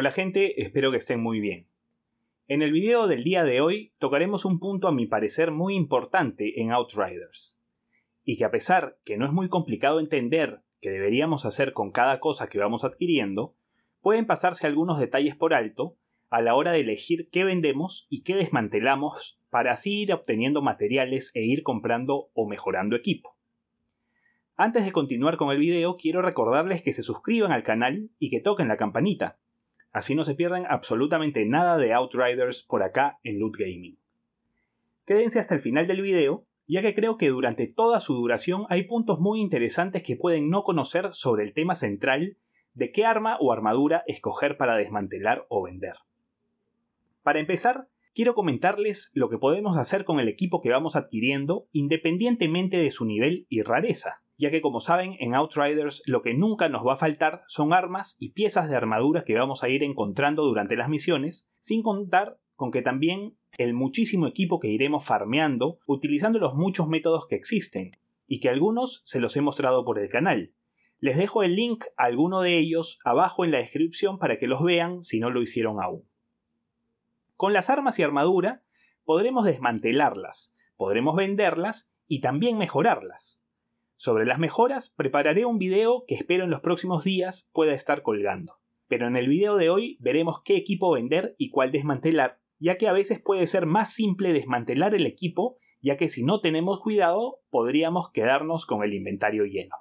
Hola gente, espero que estén muy bien. En el video del día de hoy tocaremos un punto a mi parecer muy importante en Outriders, y que a pesar que no es muy complicado entender qué deberíamos hacer con cada cosa que vamos adquiriendo, pueden pasarse algunos detalles por alto a la hora de elegir qué vendemos y qué desmantelamos para así ir obteniendo materiales e ir comprando o mejorando equipo. Antes de continuar con el video, quiero recordarles que se suscriban al canal y que toquen la campanita Así no se pierden absolutamente nada de Outriders por acá en Loot Gaming. Quédense hasta el final del video, ya que creo que durante toda su duración hay puntos muy interesantes que pueden no conocer sobre el tema central de qué arma o armadura escoger para desmantelar o vender. Para empezar, quiero comentarles lo que podemos hacer con el equipo que vamos adquiriendo independientemente de su nivel y rareza ya que como saben en Outriders lo que nunca nos va a faltar son armas y piezas de armadura que vamos a ir encontrando durante las misiones, sin contar con que también el muchísimo equipo que iremos farmeando utilizando los muchos métodos que existen, y que algunos se los he mostrado por el canal. Les dejo el link a alguno de ellos abajo en la descripción para que los vean si no lo hicieron aún. Con las armas y armadura podremos desmantelarlas, podremos venderlas y también mejorarlas. Sobre las mejoras prepararé un video que espero en los próximos días pueda estar colgando. Pero en el video de hoy veremos qué equipo vender y cuál desmantelar, ya que a veces puede ser más simple desmantelar el equipo, ya que si no tenemos cuidado podríamos quedarnos con el inventario lleno.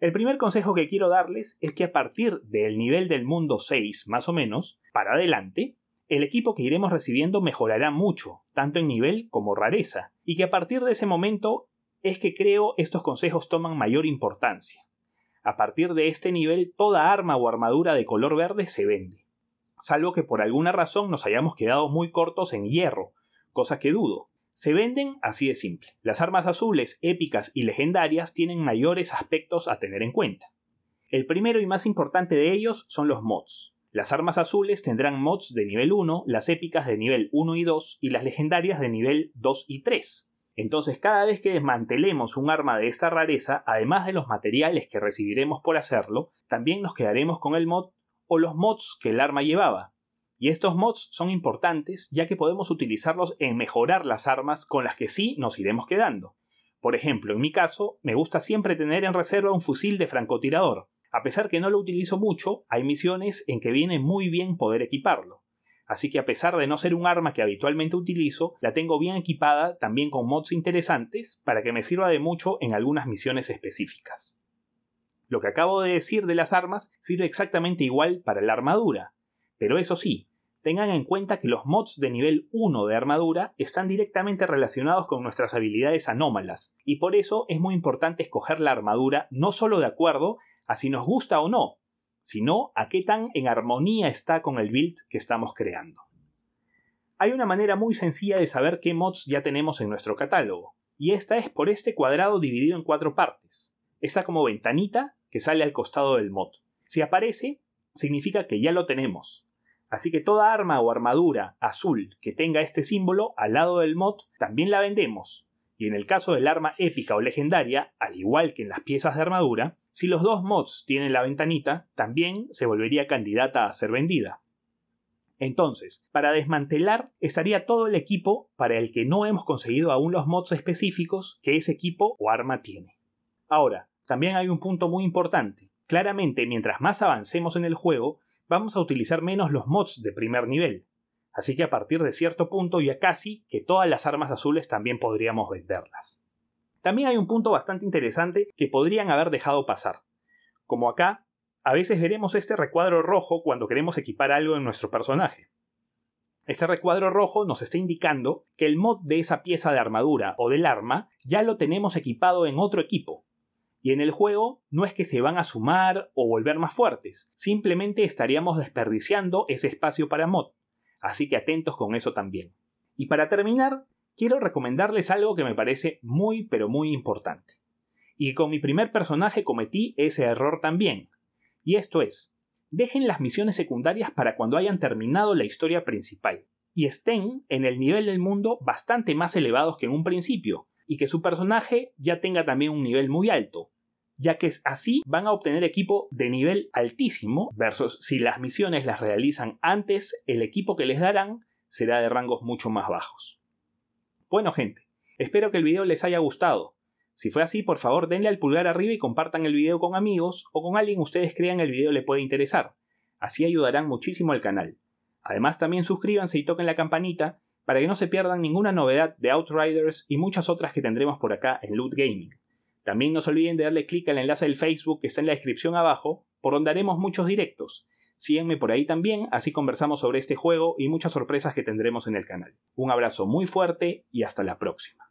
El primer consejo que quiero darles es que a partir del nivel del mundo 6 más o menos, para adelante, el equipo que iremos recibiendo mejorará mucho, tanto en nivel como rareza, y que a partir de ese momento es que creo estos consejos toman mayor importancia. A partir de este nivel, toda arma o armadura de color verde se vende. Salvo que por alguna razón nos hayamos quedado muy cortos en hierro, cosa que dudo. Se venden así de simple. Las armas azules, épicas y legendarias tienen mayores aspectos a tener en cuenta. El primero y más importante de ellos son los mods. Las armas azules tendrán mods de nivel 1, las épicas de nivel 1 y 2 y las legendarias de nivel 2 y 3. Entonces, cada vez que desmantelemos un arma de esta rareza, además de los materiales que recibiremos por hacerlo, también nos quedaremos con el mod o los mods que el arma llevaba. Y estos mods son importantes ya que podemos utilizarlos en mejorar las armas con las que sí nos iremos quedando. Por ejemplo, en mi caso, me gusta siempre tener en reserva un fusil de francotirador. A pesar que no lo utilizo mucho, hay misiones en que viene muy bien poder equiparlo así que a pesar de no ser un arma que habitualmente utilizo, la tengo bien equipada también con mods interesantes para que me sirva de mucho en algunas misiones específicas. Lo que acabo de decir de las armas sirve exactamente igual para la armadura, pero eso sí, tengan en cuenta que los mods de nivel 1 de armadura están directamente relacionados con nuestras habilidades anómalas, y por eso es muy importante escoger la armadura no solo de acuerdo a si nos gusta o no, sino a qué tan en armonía está con el build que estamos creando. Hay una manera muy sencilla de saber qué mods ya tenemos en nuestro catálogo, y esta es por este cuadrado dividido en cuatro partes. Está como ventanita que sale al costado del mod. Si aparece, significa que ya lo tenemos. Así que toda arma o armadura azul que tenga este símbolo al lado del mod también la vendemos, y en el caso del arma épica o legendaria, al igual que en las piezas de armadura, si los dos mods tienen la ventanita, también se volvería candidata a ser vendida. Entonces, para desmantelar estaría todo el equipo para el que no hemos conseguido aún los mods específicos que ese equipo o arma tiene. Ahora, también hay un punto muy importante. Claramente, mientras más avancemos en el juego, vamos a utilizar menos los mods de primer nivel, así que a partir de cierto punto ya casi que todas las armas azules también podríamos venderlas. También hay un punto bastante interesante que podrían haber dejado pasar. Como acá, a veces veremos este recuadro rojo cuando queremos equipar algo en nuestro personaje. Este recuadro rojo nos está indicando que el mod de esa pieza de armadura o del arma ya lo tenemos equipado en otro equipo. Y en el juego no es que se van a sumar o volver más fuertes, simplemente estaríamos desperdiciando ese espacio para mod así que atentos con eso también. Y para terminar, quiero recomendarles algo que me parece muy pero muy importante. Y con mi primer personaje cometí ese error también. Y esto es, dejen las misiones secundarias para cuando hayan terminado la historia principal, y estén en el nivel del mundo bastante más elevados que en un principio, y que su personaje ya tenga también un nivel muy alto, ya que así van a obtener equipo de nivel altísimo versus si las misiones las realizan antes, el equipo que les darán será de rangos mucho más bajos. Bueno gente, espero que el video les haya gustado. Si fue así, por favor denle al pulgar arriba y compartan el video con amigos o con alguien ustedes crean el video le puede interesar. Así ayudarán muchísimo al canal. Además también suscríbanse y toquen la campanita para que no se pierdan ninguna novedad de Outriders y muchas otras que tendremos por acá en Loot Gaming. También no se olviden de darle clic al enlace del Facebook que está en la descripción abajo, por donde haremos muchos directos. Síguenme por ahí también, así conversamos sobre este juego y muchas sorpresas que tendremos en el canal. Un abrazo muy fuerte y hasta la próxima.